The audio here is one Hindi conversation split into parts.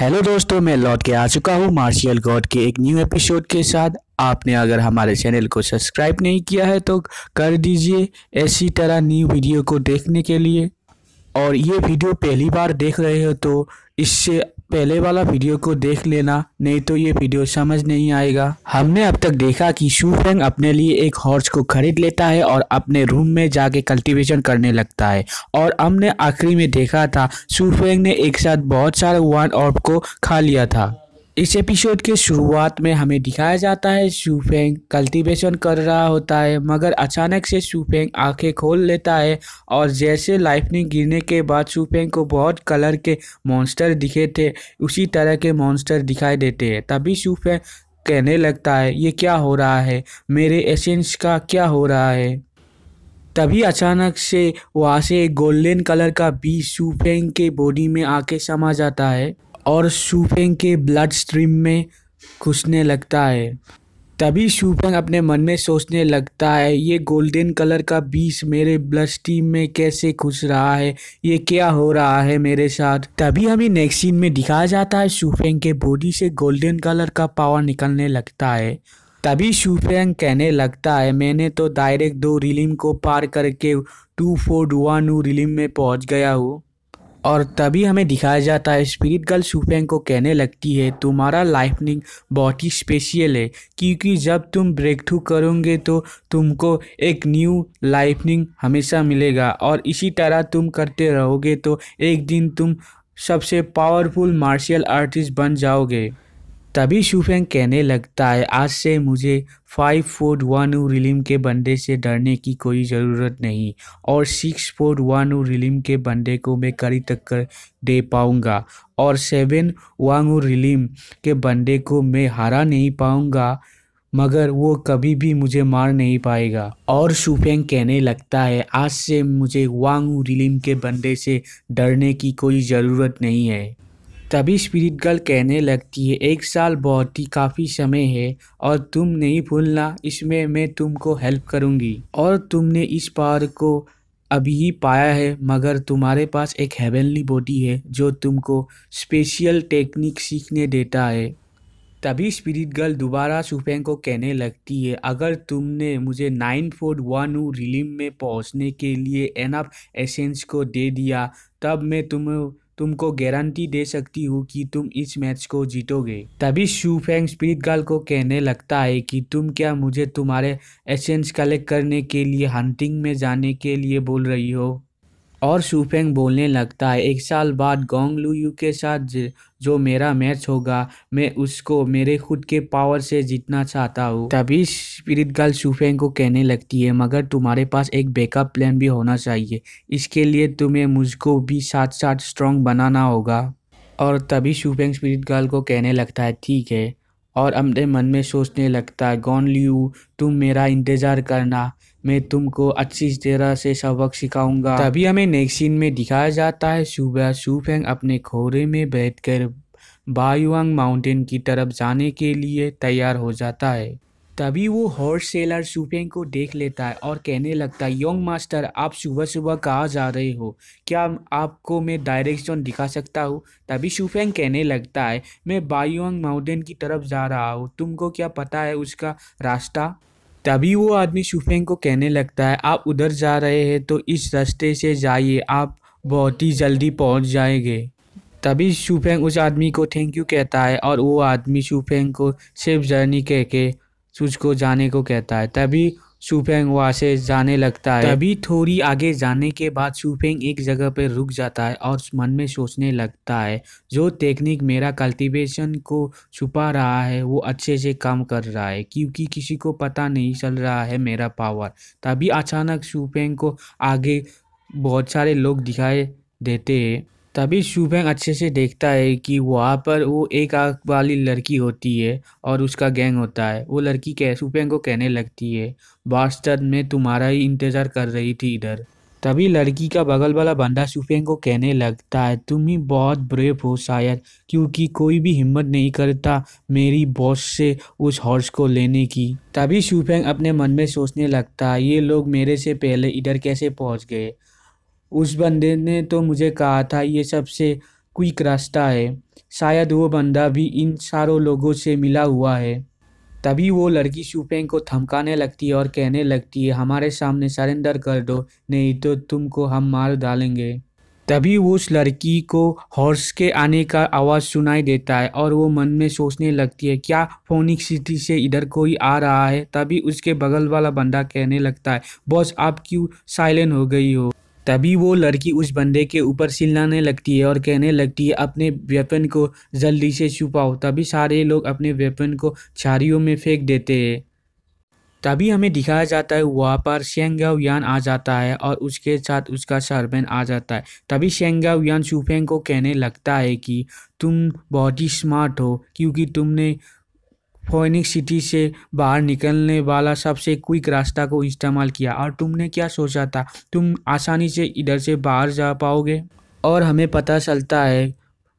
हेलो दोस्तों मैं लौट के आ चुका हूँ मार्शियल गॉड के एक न्यू एपिसोड के साथ आपने अगर हमारे चैनल को सब्सक्राइब नहीं किया है तो कर दीजिए ऐसी तरह न्यू वीडियो को देखने के लिए और ये वीडियो पहली बार देख रहे हो तो इससे पहले वाला वीडियो को देख लेना नहीं तो ये वीडियो समझ नहीं आएगा हमने अब तक देखा कि शू फेंग अपने लिए एक हॉर्स को खरीद लेता है और अपने रूम में जाके कल्टीवेशन करने लगता है और हमने आखिरी में देखा था शू फेंग ने एक साथ बहुत सारे वन ऑर्ब को खा लिया था इस एपिसोड के शुरुआत में हमें दिखाया जाता है शूफेंग कल्टीवेशन कर रहा होता है मगर अचानक से शूफेंग आंखें खोल लेता है और जैसे लाइफनिंग गिरने के बाद शूफेंग को बहुत कलर के मॉन्स्टर दिखे थे उसी तरह के मॉन्स्टर दिखाई देते हैं तभी शूफेंग कहने लगता है ये क्या हो रहा है मेरे एसेंस का क्या हो रहा है तभी अचानक से वहाँ से गोल्डन कलर का बी शूफेंग के बॉडी में आके समा जाता है और शूफेंग के ब्लड स्ट्रीम में घुसने लगता है तभी शुफेंग अपने मन में सोचने लगता है ये गोल्डन कलर का बीस मेरे ब्लड स्ट्रीम में कैसे घुस रहा है ये क्या हो रहा है मेरे साथ तभी हमें नेक्स्ट सीन में दिखाया जाता है शूफेंग के बॉडी से गोल्डन कलर का पावर निकलने लगता है तभी शूफेंग कहने लगता है मैंने तो डायरेक्ट दो रिलीम को पार करके टू फोर डुआनू रिलीम में पहुंच गया हूँ और तभी हमें दिखाया जाता है स्पिरिट गर्ल सुपेंग को कहने लगती है तुम्हारा लाइफनिंग बहुत ही स्पेशियल है क्योंकि जब तुम ब्रेक थ्रू करोगे तो तुमको एक न्यू लाइफनिंग हमेशा मिलेगा और इसी तरह तुम करते रहोगे तो एक दिन तुम सबसे पावरफुल मार्शल आर्टिस्ट बन जाओगे तभी शुफेंग कहने लगता है आज से मुझे five four one O realm के बंदे से डरने की कोई ज़रूरत नहीं और six four one O realm के बंदे को मैं कड़ी टक्कर दे पाऊँगा और सेवन वन ओ रिलीम के बंदे को मैं हरा नहीं पाऊँगा मगर वो कभी भी मुझे मार नहीं पाएगा और शुफेंग कहने लगता है आज से मुझे वांग रिलीम के बंदे से डरने की कोई ज़रूरत नहीं है तभी स्पिरिट गर्ल कहने लगती है एक साल बहुत ही काफ़ी समय है और तुम नहीं भूलना इसमें मैं तुमको हेल्प करूँगी और तुमने इस पार को अभी ही पाया है मगर तुम्हारे पास एक हेवनली बॉडी है जो तुमको स्पेशल टेक्निक सीखने देता है तभी स्पिरिट गर्ल दोबारा सुफेंग को कहने लगती है अगर तुमने मुझे nine four one O realm में पहुंचने के लिए एनफ एसेंस को दे दिया तब मैं तुम्हें तुमको गारंटी दे सकती हूँ कि तुम इस मैच को जीतोगे तभी शूफेंग स्पिरिट गर्ल को कहने लगता है कि तुम क्या मुझे तुम्हारे एसेंस कलेक्ट करने के लिए हंटिंग में जाने के लिए बोल रही हो और शूफेंग बोलने लगता है एक साल बाद गोंग लू यू के साथ जो मेरा मैच होगा मैं उसको मेरे खुद के पावर से जीतना चाहता हूँ तभी स्पिरिट गर्ल शूफेंग को कहने लगती है मगर तुम्हारे पास एक बैकअप प्लान भी होना चाहिए इसके लिए तुम्हें मुझको भी साथ साथ स्ट्रॉन्ग बनाना होगा और तभी शूफेंग स्पिरिट गर्ल को कहने लगता है ठीक है और अपने मन में सोचने लगता है गोंग लू तुम मेरा इंतज़ार करना मैं तुमको अच्छी तरह से सबक सिखाऊंगा तभी हमें नेक्स्ट सीन में दिखाया जाता है सुबह सुफेंग अपने खोरे में बैठकर बायुआंग माउंटेन की तरफ जाने के लिए तैयार हो जाता है तभी वो हॉर्स सेलर सुफेंग को देख लेता है और कहने लगता है योंग मास्टर आप सुबह सुबह कहाँ जा रहे हो क्या आपको मैं डायरेक्शन दिखा सकता हूँ तभी सुफेंग कहने लगता है मैं बायुआंग माउंटेन की तरफ जा रहा हूँ तुमको क्या पता है उसका रास्ता तभी वो आदमी शुफेंग को कहने लगता है आप उधर जा रहे हैं तो इस रास्ते से जाइए आप बहुत ही जल्दी पहुंच जाएंगे तभी शुफेंग उस आदमी को थैंक यू कहता है और वो आदमी शुफेंग को सेफ जर्नी कह के सूच को जाने को कहता है तभी शुपेंग वहाँ से जाने लगता है तभी थोड़ी आगे जाने के बाद शुपेंग एक जगह पर रुक जाता है और मन में सोचने लगता है जो टेक्निक मेरा कल्टीवेशन को छुपा रहा है वो अच्छे से काम कर रहा है क्योंकि किसी को पता नहीं चल रहा है मेरा पावर तभी अचानक शुपेंग को आगे बहुत सारे लोग दिखाई देते हैं तभी शुभम अच्छे से देखता है कि वहाँ पर वो एक आँख वाली लड़की होती है और उसका गैंग होता है वो लड़की कह शुभम को कहने लगती है बास्टर में तुम्हारा ही इंतज़ार कर रही थी इधर तभी लड़की का बगल वाला बंदा शुभम को कहने लगता है तुम ही बहुत ब्रेव हो शायद क्योंकि कोई भी हिम्मत नहीं करता मेरी बॉस से उस हॉर्स को लेने की तभी शुभम अपने मन में सोचने लगता है ये लोग मेरे से पहले इधर कैसे पहुँच गए उस बंदे ने तो मुझे कहा था ये सबसे क्विक रास्ता है शायद वो बंदा भी इन सारों लोगों से मिला हुआ है तभी वो लड़की शुपेंग को थमकाने लगती है और कहने लगती है हमारे सामने सरेंडर कर दो नहीं तो तुमको हम मार डालेंगे तभी वो उस लड़की को हॉर्स के आने का आवाज़ सुनाई देता है और वो मन में सोचने लगती है क्या फोनिक सिटी से इधर कोई आ रहा है तभी उसके बगल वाला बंदा कहने लगता है बॉस आप क्यों साइलेंट हो गई हो तभी वो लड़की उस बंदे के ऊपर चिल्लाने लगती है और कहने लगती है अपने वेपन को जल्दी से छुपाओ तभी सारे लोग अपने वेपन को छारियों में फेंक देते हैं तभी हमें दिखाया जाता है वहाँ पर शेंगाव यान आ जाता है और उसके साथ उसका सरबन आ जाता है तभी शेंगाव यान शुफेंग को कहने लगता है कि तुम बहुत ही स्मार्ट हो क्योंकि तुमने फोनिक्स सिटी से बाहर निकलने वाला सबसे क्विक रास्ता को इस्तेमाल किया और तुमने क्या सोचा था तुम आसानी से इधर से बाहर जा पाओगे और हमें पता चलता है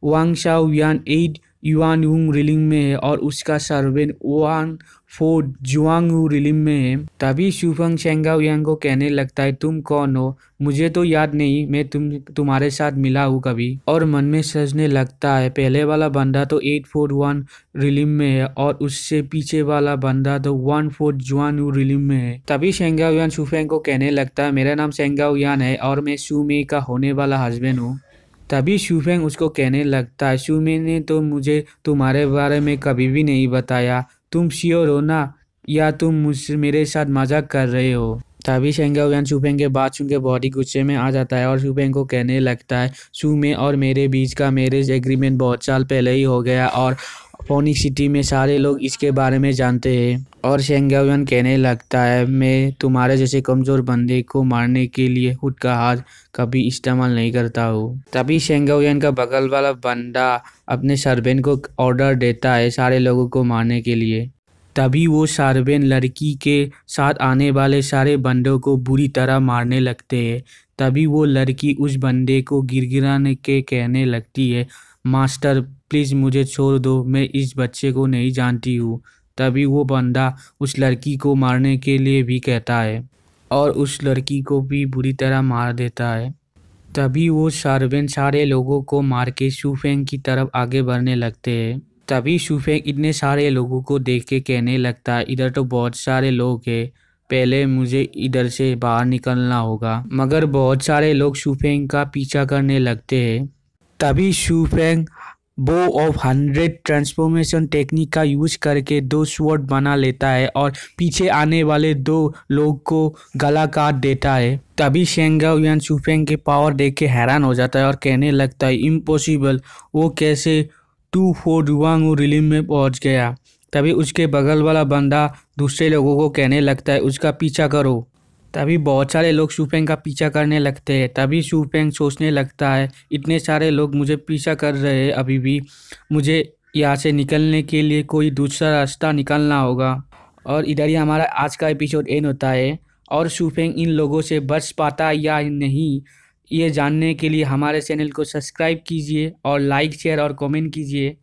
वांगशाओ यान एट युआनयुंग रिलिंग में है और उसका सर्वेन वन फोर्ड जुआंग रिलिंग में है तभी शुफंग शेंगाओ यांग को कहने लगता है तुम कौन हो मुझे तो याद नहीं मैं तुम तुम्हारे साथ मिला हूँ कभी और मन में सजने लगता है पहले वाला बंदा तो एट फोर वन रिलिम में है और उससे पीछे वाला बंदा तो वन फोर जुआन रिलिम में है तभी शेंगाओ यान शुफेंग को कहने लगता है मेरा नाम शेंगाओ यान है और मैं शू का होने वाला हस्बैंड हूँ तभी शूफेंग उसको कहने लगता है शूमे ने तो मुझे तुम्हारे बारे में कभी भी नहीं बताया तुम श्योर हो ना या तुम मुझ मेरे साथ मजाक कर रहे हो तभी शेंगाउन शूफेंग के बाद सुन के बहुत ही गुस्से में आ जाता है और शूफेंग को कहने लगता है शूमे और मेरे बीच का मैरिज एग्रीमेंट बहुत साल पहले ही हो गया और फोनिक सिटी में सारे लोग इसके बारे में जानते हैं और शेंगावियन कहने लगता है मैं तुम्हारे जैसे कमज़ोर बंदे को मारने के लिए खुद का हाथ कभी इस्तेमाल नहीं करता हूँ तभी शेंगावियन का बगल वाला बंदा अपने सरबेन को ऑर्डर देता है सारे लोगों को मारने के लिए तभी वो सारबेन लड़की के साथ आने वाले सारे बंदों को बुरी तरह मारने लगते हैं तभी वो लड़की उस बंदे को गिरगिराने के कहने लगती है मास्टर प्लीज़ मुझे छोड़ दो मैं इस बच्चे को नहीं जानती हूँ तभी वो बंदा उस लड़की को मारने के लिए भी कहता है और उस लड़की को भी बुरी तरह मार देता है तभी वो सार्वेन सारे लोगों को मार के शूफेंग की तरफ आगे बढ़ने लगते हैं तभी शूफेंग इतने सारे लोगों को देख के कहने लगता है इधर तो बहुत सारे लोग हैं पहले मुझे इधर से बाहर निकलना होगा मगर बहुत सारे लोग शूफेंग का पीछा करने लगते हैं तभी शूफेंग बो ऑफ हंड्रेड ट्रांसफॉर्मेशन टेक्निक का यूज करके दो स्वर्ड बना लेता है और पीछे आने वाले दो लोग को गला काट देता है तभी शेंगा यान सुफेंग के पावर देख के हैरान हो जाता है और कहने लगता है इम्पॉसिबल वो कैसे टू फोर डुवांग रिलीम में पहुंच गया तभी उसके बगल वाला बंदा दूसरे लोगों को कहने लगता है उसका पीछा करो तभी बहुत सारे लोग शूपेंग का पीछा करने लगते हैं तभी शूपेंग सोचने लगता है इतने सारे लोग मुझे पीछा कर रहे हैं अभी भी मुझे यहाँ से निकलने के लिए कोई दूसरा रास्ता निकालना होगा और इधर ही हमारा आज का एपिसोड एन होता है और शूफेंग इन लोगों से बच पाता या नहीं ये जानने के लिए हमारे चैनल को सब्सक्राइब कीजिए और लाइक शेयर और कमेंट कीजिए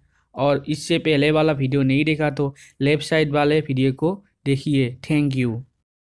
और इससे पहले वाला वीडियो नहीं देखा तो लेफ्ट साइड वाले वीडियो को देखिए थैंक यू